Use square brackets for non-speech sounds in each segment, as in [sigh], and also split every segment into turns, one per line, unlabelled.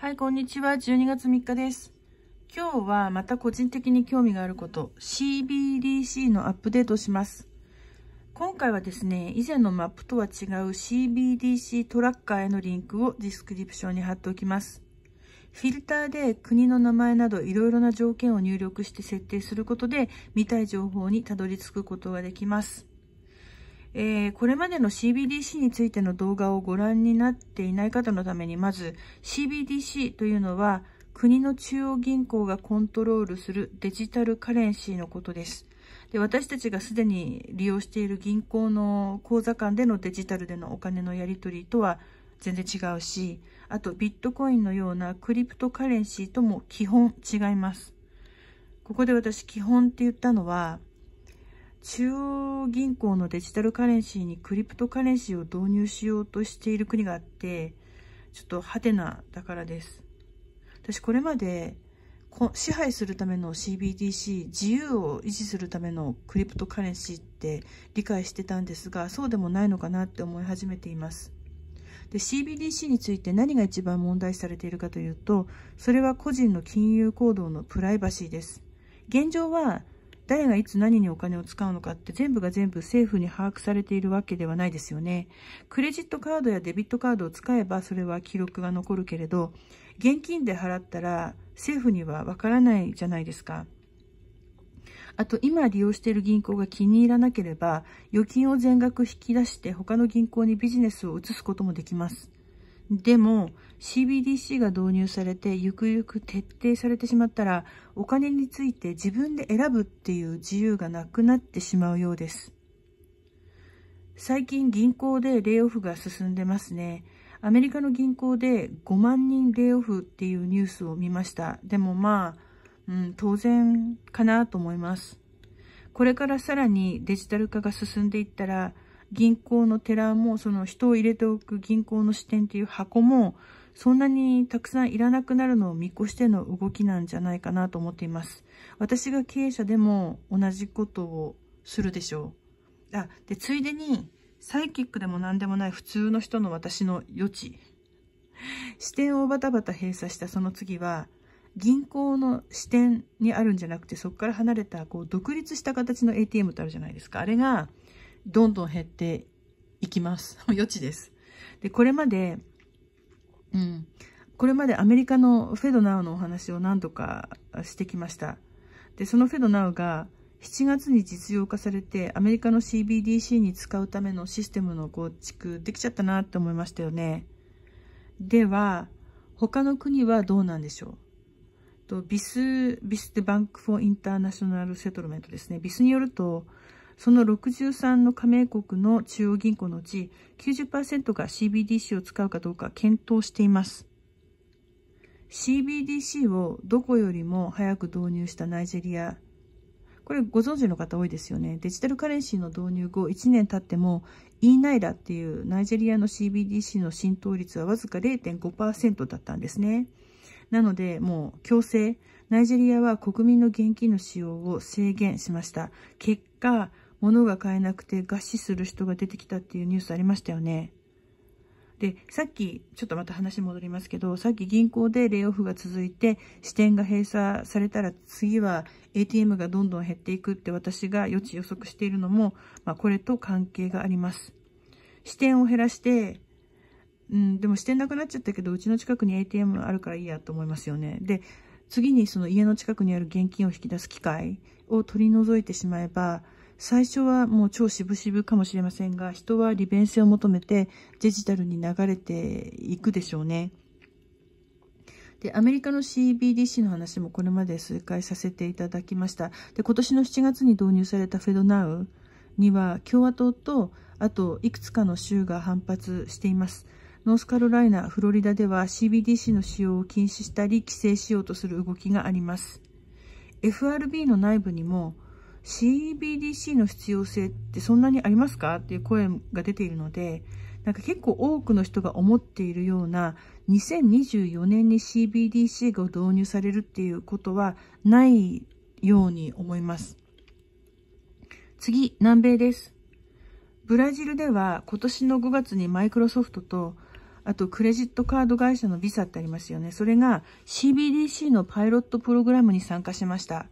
はい、こんにちは。12月3日です。今日はまた個人的に興味があること、CBDC のアップデートします。今回はですね、以前のマップとは違う CBDC トラッカーへのリンクをディスクリプションに貼っておきます。フィルターで国の名前などいろいろな条件を入力して設定することで見たい情報にたどり着くことができます。えー、これまでの CBDC についての動画をご覧になっていない方のために、まず CBDC というのは、国の中央銀行がコントロールするデジタルカレンシーのことです。で私たちがすでに利用している銀行の口座間でのデジタルでのお金のやり取りとは全然違うし、あとビットコインのようなクリプトカレンシーとも基本違います。ここで私基本って言ったのは、中央銀行のデジタルカレンシーにクリプトカレンシーを導入しようとしている国があって、ちょっとハテナだからです。私これまで支配するための CBDC、自由を維持するためのクリプトカレンシーって理解してたんですが、そうでもないのかなって思い始めています。で、CBDC について何が一番問題視されているかというと、それは個人の金融行動のプライバシーです。現状は誰がいつ何にお金を使うのかって全部が全部政府に把握されているわけではないですよね。クレジットカードやデビットカードを使えばそれは記録が残るけれど、現金で払ったら政府にはわからないじゃないですか。あと今利用している銀行が気に入らなければ預金を全額引き出して他の銀行にビジネスを移すこともできます。でも CBDC が導入されてゆくゆく徹底されてしまったらお金について自分で選ぶっていう自由がなくなってしまうようです最近銀行でレイオフが進んでますねアメリカの銀行で5万人レイオフっていうニュースを見ましたでもまあ、うん、当然かなと思いますこれからさらにデジタル化が進んでいったら銀行の寺も、その人を入れておく銀行の支店っていう箱も、そんなにたくさんいらなくなるのを見越しての動きなんじゃないかなと思っています。私が経営者でも同じことをするでしょう。あ、で、ついでに、サイキックでも何でもない普通の人の私の余地。支店をバタバタ閉鎖したその次は、銀行の支店にあるんじゃなくて、そこから離れた、こう、独立した形の ATM ってあるじゃないですか。あれが、どんどん減っていきます。[laughs] 余地です。で、これまで、うん、これまでアメリカのフェドナウのお話を何度かしてきました。で、そのフェドナウが7月に実用化されて、アメリカの CBDC に使うためのシステムの構築できちゃったなって思いましたよね。では、他の国はどうなんでしょうと、ビス、ビスってバンクフォーインターナショナルセトルメントですね。ビスによると、その63の加盟国の中央銀行のうち90%が CBDC を使うかどうか検討しています。CBDC をどこよりも早く導入したナイジェリアこれご存知の方多いですよね。デジタルカレンシーの導入後1年経っても e ナイラっていうナイジェリアの CBDC の浸透率はわずか0.5%だったんですね。なのでもう強制、ナイジェリアは国民の現金の使用を制限しました。結果、物が買えなくて餓死する人が出てきたっていうニュースありましたよね。で、さっき、ちょっとまた話戻りますけど、さっき銀行でレイオフが続いて、支店が閉鎖されたら次は ATM がどんどん減っていくって私が予知予測しているのも、まあ、これと関係があります。支店を減らして、うん、でも支店なくなっちゃったけど、うちの近くに ATM あるからいいやと思いますよね。で、次にその家の近くにある現金を引き出す機械を取り除いてしまえば、最初はもう超渋々かもしれませんが、人は利便性を求めてデジタルに流れていくでしょうね。で、アメリカの CBDC の話もこれまで数回させていただきました。で、今年の7月に導入されたフェドナウには共和党とあといくつかの州が反発しています。ノースカロライナ、フロリダでは CBDC の使用を禁止したり規制しようとする動きがあります。FRB の内部にも CBDC の必要性ってそんなにありますかっていう声が出ているので、なんか結構多くの人が思っているような2024年に CBDC が導入されるっていうことはないように思います。次、南米です。ブラジルでは今年の5月にマイクロソフトとあとクレジットカード会社のビザってありますよね。それが CBDC のパイロットプログラムに参加しました。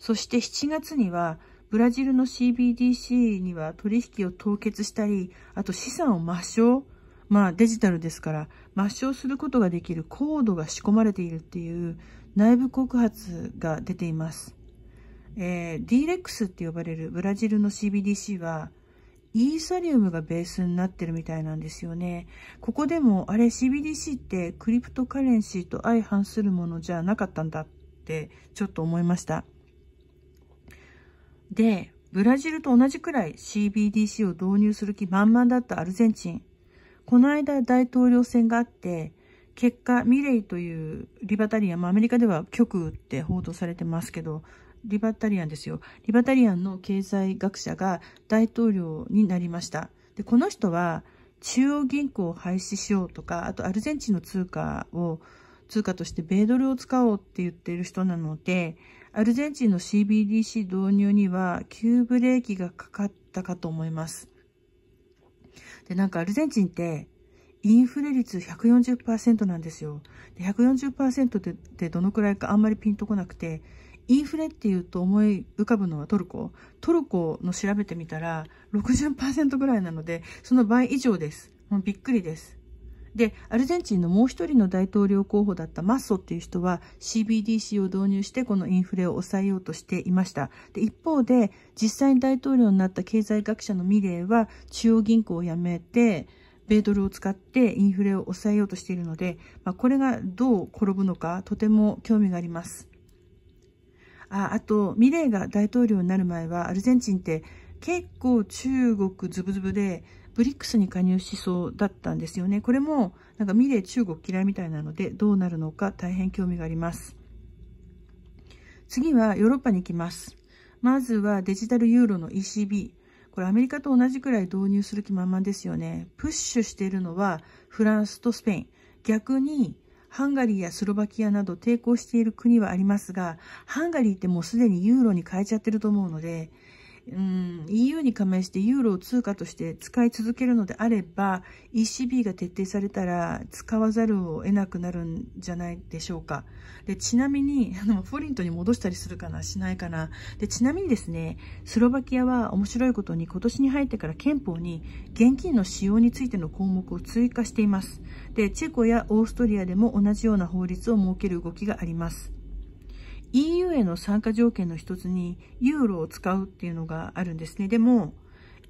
そして7月には、ブラジルの CBDC には取引を凍結したり、あと資産を抹消、まあデジタルですから、抹消することができるコードが仕込まれているっていう内部告発が出ています。えー、DREX って呼ばれるブラジルの CBDC は、イーサリウムがベースになってるみたいなんですよね。ここでも、あれ CBDC ってクリプトカレンシーと相反するものじゃなかったんだってちょっと思いました。で、ブラジルと同じくらい CBDC を導入する気満々だったアルゼンチン。この間大統領選があって、結果、ミレイというリバタリアン、まあ、アメリカでは極右って報道されてますけど、リバタリアンですよ。リバタリアンの経済学者が大統領になりました。で、この人は中央銀行を廃止しようとか、あとアルゼンチンの通貨を通貨として米ドルを使おうって言ってる人なので、アルゼンチンの CBDC 導入には急ブレーキがかかったかと思います。で、なんかアルゼンチンってインフレ率140%なんですよ。で140%ってどのくらいかあんまりピンとこなくて、インフレっていうと思い浮かぶのはトルコ。トルコの調べてみたら60%ぐらいなので、その倍以上です。もうびっくりです。でアルゼンチンのもう一人の大統領候補だったマッソっていう人は CBDC を導入してこのインフレを抑えようとしていましたで一方で実際に大統領になった経済学者のミレーは中央銀行を辞めて米ドルを使ってインフレを抑えようとしているので、まあ、これがどう転ぶのかとても興味があります。ああとミレーが大統領になる前はアルゼンチンって結構中国ズブズブで、ブリックスに加入しそうだったんですよね。これも、なんかミレ中国嫌いみたいなので、どうなるのか大変興味があります。次はヨーロッパに行きます。まずはデジタルユーロの ECB。これアメリカと同じくらい導入する気満々ですよね。プッシュしているのはフランスとスペイン。逆にハンガリーやスロバキアなど抵抗している国はありますが、ハンガリーってもうすでにユーロに変えちゃってると思うので、うん、EU に加盟してユーロを通貨として使い続けるのであれば ECB が徹底されたら使わざるを得なくなるんじゃないでしょうかでちなみに [laughs] あのフォリントに戻したりするかなしないかなでちなみにですねスロバキアは面白いことに今年に入ってから憲法に現金の使用についての項目を追加していますでチェコやオーストリアでも同じような法律を設ける動きがあります EU への参加条件の一つにユーロを使うっていうのがあるんですね。でも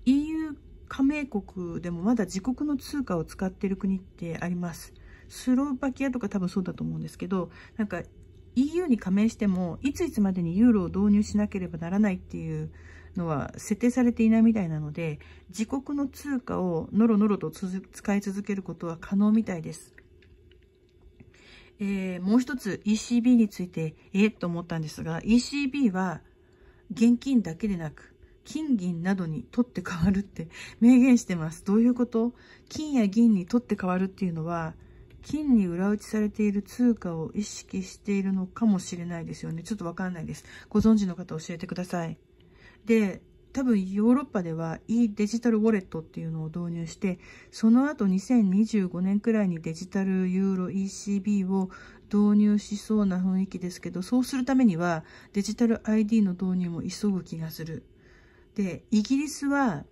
EU 加盟国でもまだ自国の通貨を使ってる国ってあります。スロバキアとか多分そうだと思うんですけど、なんか EU に加盟してもいついつまでにユーロを導入しなければならないっていうのは設定されていないみたいなので自国の通貨をのろのろと使い続けることは可能みたいです。えー、もう一つ ECB について、えー、と思ったんですが、ECB は現金だけでなく、金銀などに取って変わるって明言してます。どういうこと金や銀に取って変わるっていうのは、金に裏打ちされている通貨を意識しているのかもしれないですよね。ちょっとわかんないです。ご存知の方教えてください。で、多分ヨーロッパでは e デジタルウォレットっていうのを導入してその後2025年くらいにデジタルユーロ ECB を導入しそうな雰囲気ですけどそうするためにはデジタル ID の導入も急ぐ気がする。でイギリスは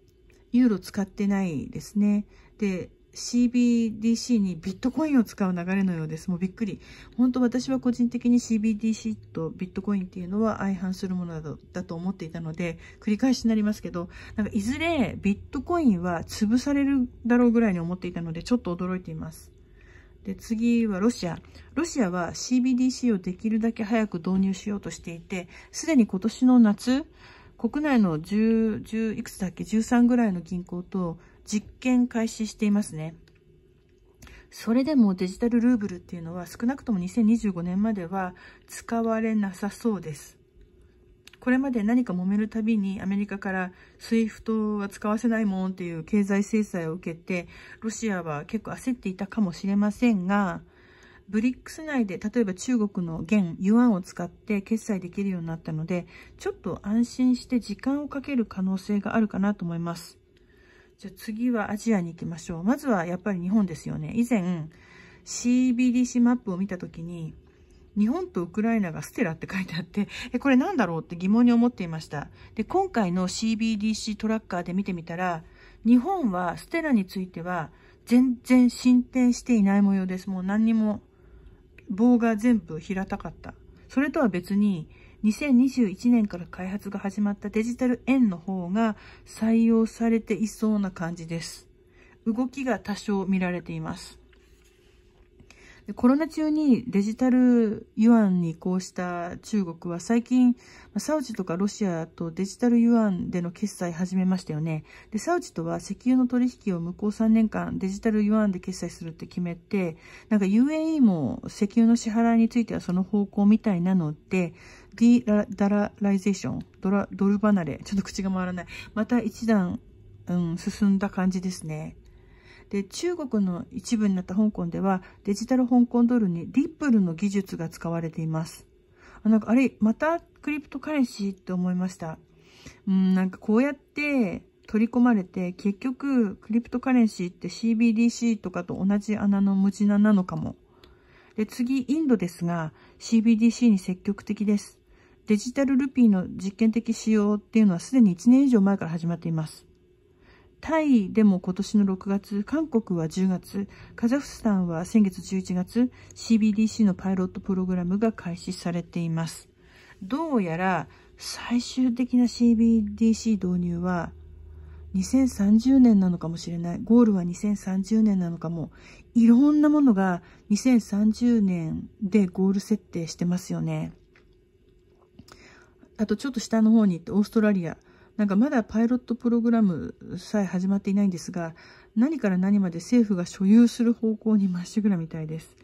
ユーロ使ってないですね。で CBDC にビットコインを使う流れのようです。もうびっくり。本当私は個人的に CBDC とビットコインっていうのは相反するものだだと思っていたので、繰り返しになりますけど、なんかいずれビットコインは潰されるだろうぐらいに思っていたので、ちょっと驚いています。で、次はロシア。ロシアは CBDC をできるだけ早く導入しようとしていて、すでに今年の夏、国内の10、10いくつだっけ ?13 ぐらいの銀行と実験開始していますね。それでもデジタルルーブルっていうのは少なくとも2025年までは使われなさそうです。これまで何か揉めるたびにアメリカから SWIFT は使わせないもんっていう経済制裁を受けてロシアは結構焦っていたかもしれませんがブリックス内で例えば中国の元ユアンを使って決済できるようになったのでちょっと安心して時間をかける可能性があるかなと思います。じゃ次はアジアに行きましょう。まずはやっぱり日本ですよね。以前、CBDC マップを見たときに、日本とウクライナがステラって書いてあって、[laughs] え、これなんだろうって疑問に思っていました。で、今回の CBDC トラッカーで見てみたら、日本はステラについては全然進展していない模様です。もう何にも棒が全部平たかった。それとは別に2021年から開発が始まったデジタル円の方が採用されていそうな感じです。動きが多少見られています。コロナ中にデジタルユアンに移行した中国は最近、サウジとかロシアとデジタルユアンでの決済始めましたよね。で、サウジとは石油の取引を向こう3年間デジタルユアンで決済するって決めて、なんか UAE も石油の支払いについてはその方向みたいなので、ディラダラライゼーション、ドラ、ドル離れ、ちょっと口が回らない。また一段、うん、進んだ感じですね。で、中国の一部になった香港では、デジタル香港ドルにリップルの技術が使われています。あなんか、あれ、またクリプトカレンシーって思いました。うん、なんかこうやって取り込まれて、結局、クリプトカレンシーって CBDC とかと同じ穴の無地なのかも。で、次、インドですが、CBDC に積極的です。デジタルルピーの実験的使用っていうのはすでに1年以上前から始まっています。タイでも今年の6月、韓国は10月、カザフスタンは先月11月、CBDC のパイロットプログラムが開始されています。どうやら最終的な CBDC 導入は2030年なのかもしれない。ゴールは2030年なのかも。いろんなものが2030年でゴール設定してますよね。あとちょっと下の方に行ってオーストラリア。なんかまだパイロットプログラムさえ始まっていないんですが、何から何まで政府が所有する方向にまっしぐらみたいです。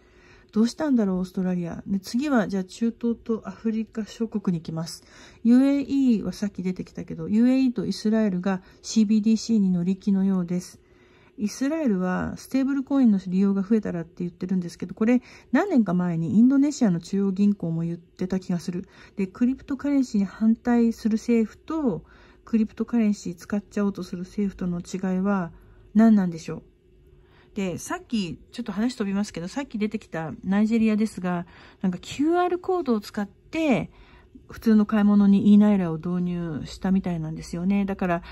どうしたんだろう、オーストラリア。で次は、じゃあ中東とアフリカ諸国に行きます。UAE はさっき出てきたけど、UAE とイスラエルが CBDC に乗り気のようです。イスラエルはステーブルコインの利用が増えたらって言ってるんですけど、これ何年か前にインドネシアの中央銀行も言ってた気がする。で、クリプトカレンシーに反対する政府と、クリプトカレンシー使っちゃおうとする政府との違いは何なんでしょうで、さっき、ちょっと話飛びますけど、さっき出てきたナイジェリアですが、なんか QR コードを使って、普通の買い物に e ナイラを導入したみたいなんですよね。だから、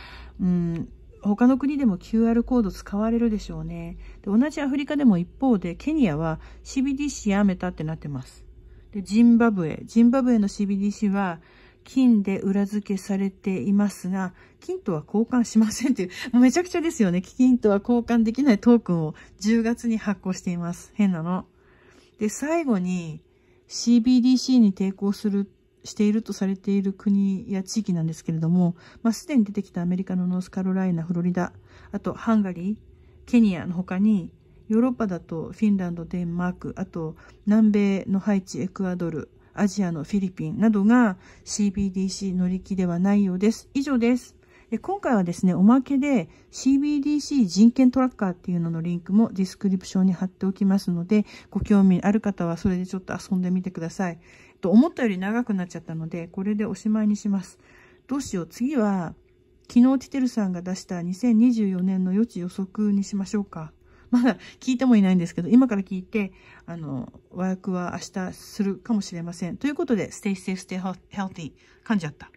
うん、他の国でも QR コード使われるでしょうね。で同じアフリカでも一方で、ケニアは CBDC やめたってなってます。で、ジンバブエ。ジンバブエの CBDC は、金で裏付けされていますが、金とは交換しませんっていう、うめちゃくちゃですよね。金とは交換できないトークンを10月に発行しています。変なの。で、最後に CBDC に抵抗するしているとされている国や地域なんですけれども、まあ、すでに出てきたアメリカのノースカロライナ、フロリダ、あとハンガリー、ケニアの他に、ヨーロッパだとフィンランド、デンマーク、あと南米のハイチ、エクアドル、アジアのフィリピンなどが CBDC 乗り気ではないようです。以上です。で今回はですね、おまけで CBDC 人権トラッカーっていうののリンクもディスクリプションに貼っておきますので、ご興味ある方はそれでちょっと遊んでみてください。と思ったより長くなっちゃったので、これでおしまいにします。どうしよう。次は、昨日ティテルさんが出した2024年の予知予測にしましょうか。まだ聞いてもいないんですけど、今から聞いて、あの、和訳は明日するかもしれません。ということで、stay safe, stay healthy. 噛んじゃった。